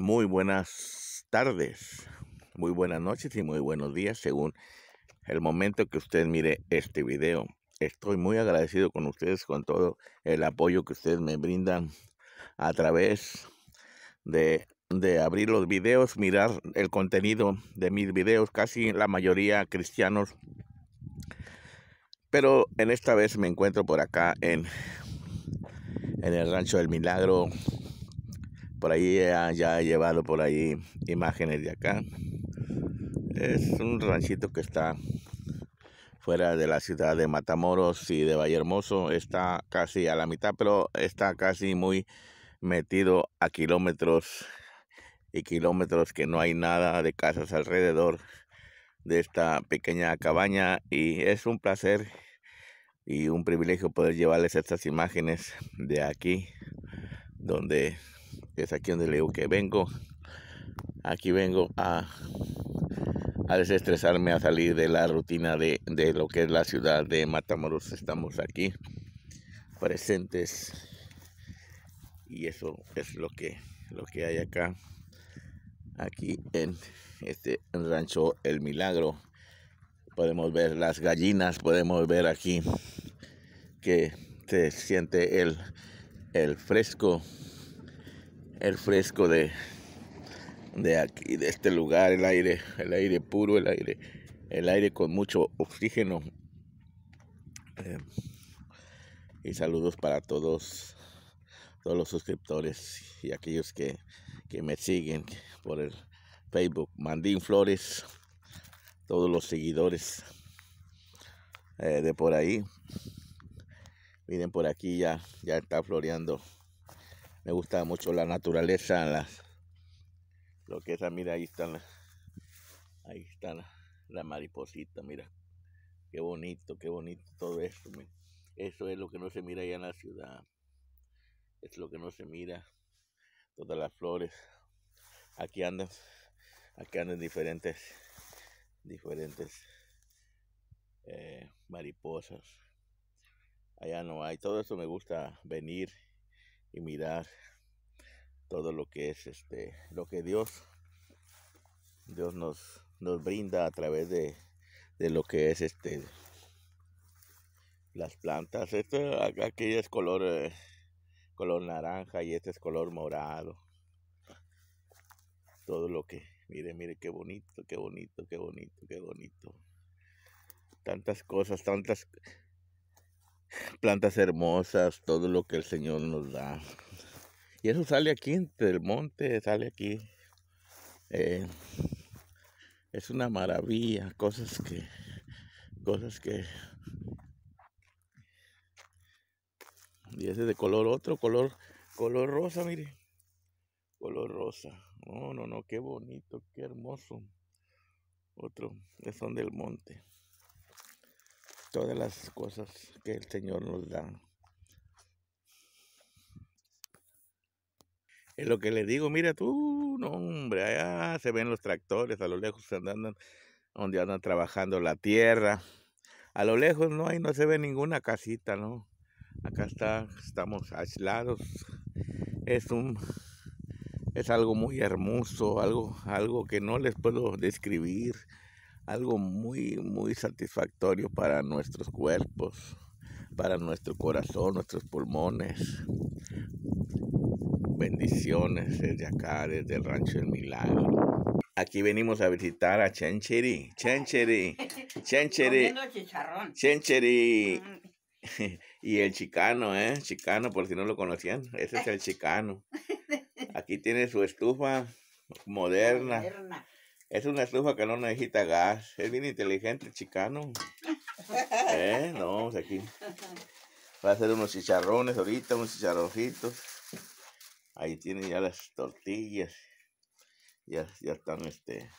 Muy buenas tardes, muy buenas noches y muy buenos días según el momento que usted mire este video. Estoy muy agradecido con ustedes, con todo el apoyo que ustedes me brindan a través de, de abrir los videos, mirar el contenido de mis videos, casi la mayoría cristianos. Pero en esta vez me encuentro por acá en, en el Rancho del Milagro, por ahí ya, he llevado por ahí imágenes de acá. Es un ranchito que está fuera de la ciudad de Matamoros y de Vallehermoso. Está casi a la mitad, pero está casi muy metido a kilómetros y kilómetros que no hay nada de casas alrededor de esta pequeña cabaña y es un placer y un privilegio poder llevarles estas imágenes de aquí donde es aquí donde le que vengo. Aquí vengo a, a desestresarme, a salir de la rutina de, de lo que es la ciudad de Matamoros. Estamos aquí presentes y eso es lo que, lo que hay acá, aquí en este rancho El Milagro. Podemos ver las gallinas, podemos ver aquí que se siente el, el fresco el fresco de, de aquí, de este lugar, el aire, el aire puro, el aire, el aire con mucho oxígeno. Eh, y saludos para todos, todos los suscriptores y aquellos que, me siguen por el Facebook, Mandín Flores, todos los seguidores eh, de por ahí. Miren por aquí ya, ya está floreando me gusta mucho la naturaleza, las, lo que es, mira, ahí están, ahí están la mariposita, mira, qué bonito, qué bonito todo esto, eso es lo que no se mira allá en la ciudad, es lo que no se mira, todas las flores, aquí andan, aquí andan diferentes, diferentes eh, mariposas, allá no hay, todo eso me gusta venir y mirar todo lo que es este lo que Dios Dios nos nos brinda a través de, lo que es este las plantas esto aquí es color eh, color naranja y este es color morado todo lo que mire mire qué bonito qué bonito qué bonito qué bonito tantas cosas tantas plantas hermosas, todo lo que el Señor nos da. Y eso sale aquí Del monte, sale aquí. Eh, es una maravilla, cosas que, cosas que. Y ese de color otro, color, color rosa, mire. Color rosa. No, no, no, qué bonito, qué hermoso. Otro, son del monte todas las cosas que el Señor nos da. Es lo que le digo, mira tú, no hombre, allá se ven los tractores, a lo lejos se andan donde andan trabajando la tierra. A lo lejos no hay, no se ve ninguna casita, ¿no? Acá está, estamos aislados. Es un es algo muy hermoso, algo, algo que no les puedo describir algo muy, muy satisfactorio para nuestros cuerpos, para nuestro corazón, nuestros pulmones. Bendiciones desde acá, desde el Rancho del Milagro. Aquí venimos a visitar a Chencheri, Chencheri, Chencheri, Chencheri. Mm. Y el chicano, ¿eh? Chicano, por si no lo conocían, ese es el chicano. Aquí tiene su estufa moderna. Es una estufa que no necesita gas. Es bien inteligente chicano. Eh, no, aquí. Va a hacer unos chicharrones ahorita, unos chicharroncitos. Ahí tienen ya las tortillas. Ya, ya están este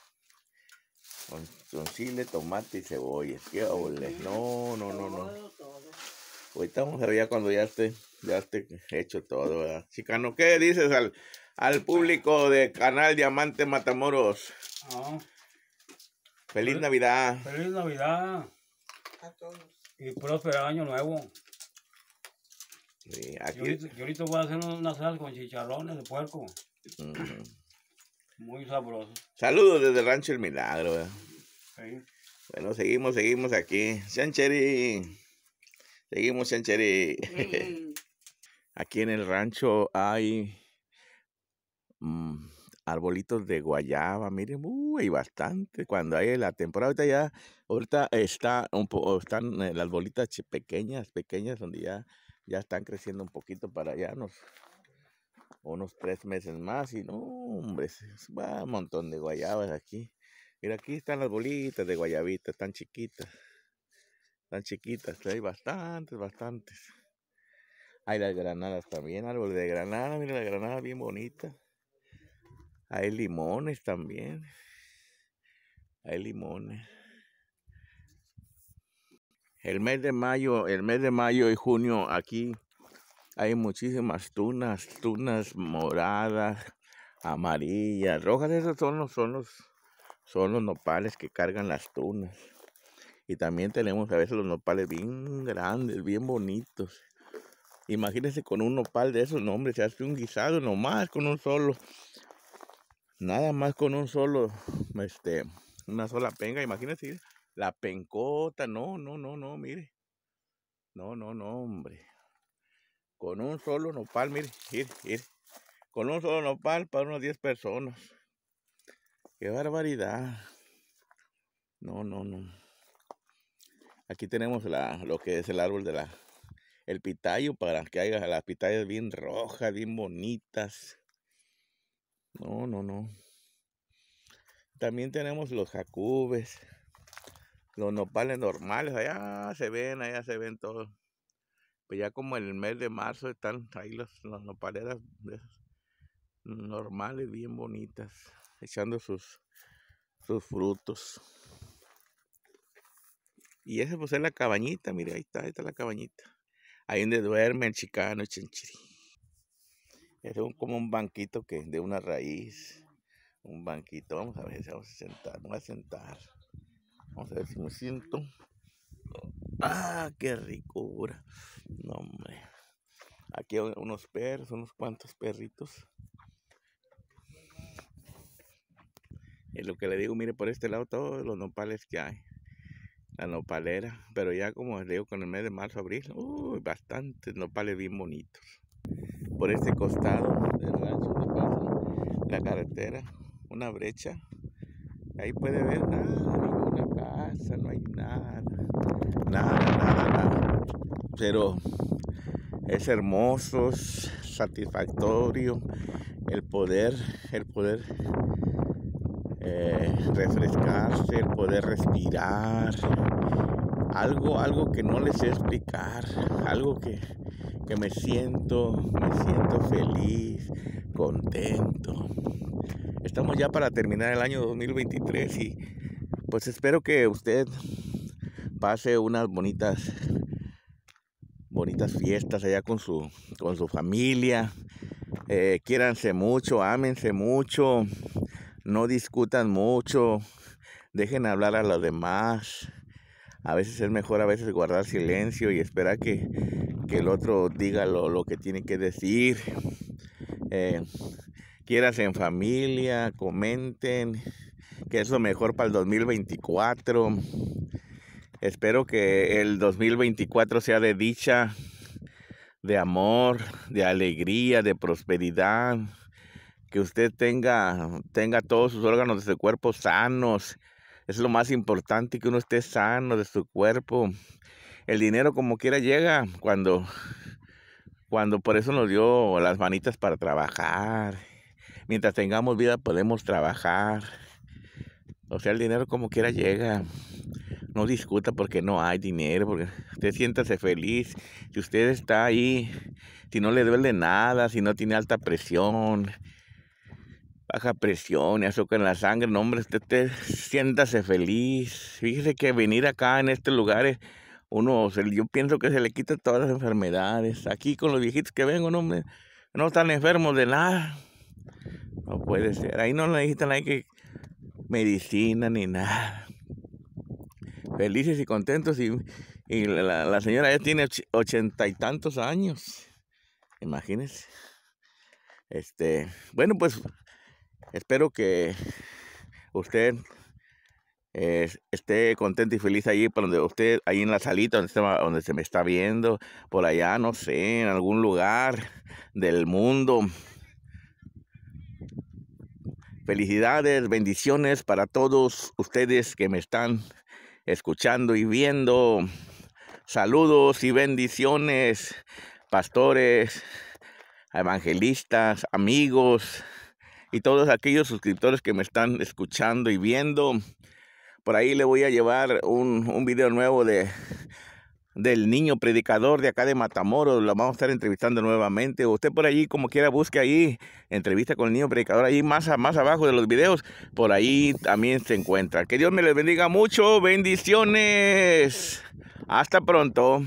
con, con chile, tomate y cebolla. Qué ole. No, no, no, no. Ahorita vamos a ver ya cuando ya esté, ya esté hecho todo, ¿verdad? Chicano, ¿qué dices al, al público de Canal Diamante Matamoros? Feliz Navidad. Feliz Navidad. A todos. Y próspero año nuevo. aquí... yo, ahorita, voy a hacer una sal con chicharrones de puerco. Muy sabroso. Saludos desde Rancho El Milagro. Eh. Sí. Bueno, seguimos, seguimos aquí. Chancheri. Seguimos, Chancheri. Mm. aquí en el rancho hay... Mm, arbolitos de guayaba, miren, hay bastante. Cuando hay la temporada, ahorita ya, ahorita está un están eh, las bolitas pequeñas, pequeñas, donde ya, están creciendo un poquito para allá, unos, unos tres meses más, y no, hombre, va un montón de guayabas aquí. Mira, aquí están las bolitas de guayabita, están chiquitas, están chiquitas, hay bastantes, bastantes. Hay las granadas también, árboles de granada, miren la granada bien bonita. Hay limones también. Hay limones. El mes de mayo, el mes de mayo y junio aquí hay muchísimas tunas, tunas moradas, amarillas, rojas. Esos son los, son los, son los nopales que cargan las tunas. Y también tenemos a veces los nopales bien grandes, bien bonitos. Imagínense con un nopal de esos nombres, se hace un guisado nomás con un solo. Nada más con un solo, este, una sola penga, imagínense, la pencota, no, no, no, no, mire. No, no, no, hombre. Con un solo nopal, mire, ir ir Con un solo nopal para unas 10 personas. Qué barbaridad. No, no, no. Aquí tenemos lo que es el árbol de la, el pitayo para que haya las pitayas bien rojas, bien bonitas. No, no, no. También tenemos los jacubes, los nopales normales, allá se ven, allá se ven todos. Pues ya como en el mes de marzo están ahí los, las nopaleras normales, bien bonitas, echando sus, sus frutos. Y esa pues es la cabañita, mire, ahí está, ahí está la cabañita. Ahí donde duerme el chicano, el es como un banquito que de una raíz, un banquito. Vamos a ver si vamos a sentar, vamos a sentar. Vamos a ver si me siento. Ah, qué ricura. No, hombre. Aquí hay unos perros, unos cuantos perritos. Y lo que le digo, mire, por este lado todos los nopales que hay. La nopalera. Pero ya como les digo, con el mes de marzo, abril, uy, bastantes nopales bien bonitos por este costado del rancho de la carretera, una brecha. Ahí puede ver nada, ninguna casa, no hay nada, nada, nada, nada. Pero es hermoso, es satisfactorio el poder, el poder eh, refrescarse, el poder respirar. Algo, algo que no les sé explicar, algo que, que me siento, me siento feliz, contento. Estamos ya para terminar el año 2023 y pues espero que usted pase unas bonitas bonitas fiestas allá con su con su familia. Eh, quiéranse mucho, ámense mucho, no discutan mucho, dejen hablar a los demás. A veces es mejor a veces guardar silencio y esperar que que el otro diga lo, que tiene que decir. Eh, quieras en familia, comenten, que es lo mejor para el 2024. Espero que el 2024 sea de dicha, de amor, de alegría, de prosperidad, que usted tenga, tenga todos sus órganos de su cuerpo sanos. Es lo más importante que uno esté sano de su cuerpo el dinero como quiera llega cuando, cuando por eso nos dio las manitas para trabajar. Mientras tengamos vida podemos trabajar. O sea, el dinero como quiera llega. No discuta porque no hay dinero, porque usted siéntase feliz. Si usted está ahí, si no le duele nada, si no tiene alta presión, baja presión y azúcar en la sangre, no hombre, usted, usted siéntase feliz. Fíjese que venir acá en estos lugares uno, yo pienso que se le quitan todas las enfermedades. Aquí con los viejitos que vengo, no, no están enfermos de nada. No puede ser. Ahí no necesitan hay que medicina ni nada. Felices y contentos. Y, la, señora ya tiene ochenta y tantos años. Imagínense. Este, bueno, pues espero que usted esté contento y feliz allí, por donde usted, ahí en la salita, donde se me está viendo, por allá, no sé, en algún lugar del mundo. Felicidades, bendiciones para todos ustedes que me están escuchando y viendo. Saludos y bendiciones, pastores, evangelistas, amigos y todos aquellos suscriptores que me están escuchando y viendo. Por ahí le voy a llevar un, video nuevo de, del niño predicador de acá de Matamoros. Lo vamos a estar entrevistando nuevamente. Usted por allí, como quiera, busque ahí entrevista con el niño predicador. Ahí más, más abajo de los videos, por ahí también se encuentra. Que Dios me les bendiga mucho. Bendiciones. Hasta pronto.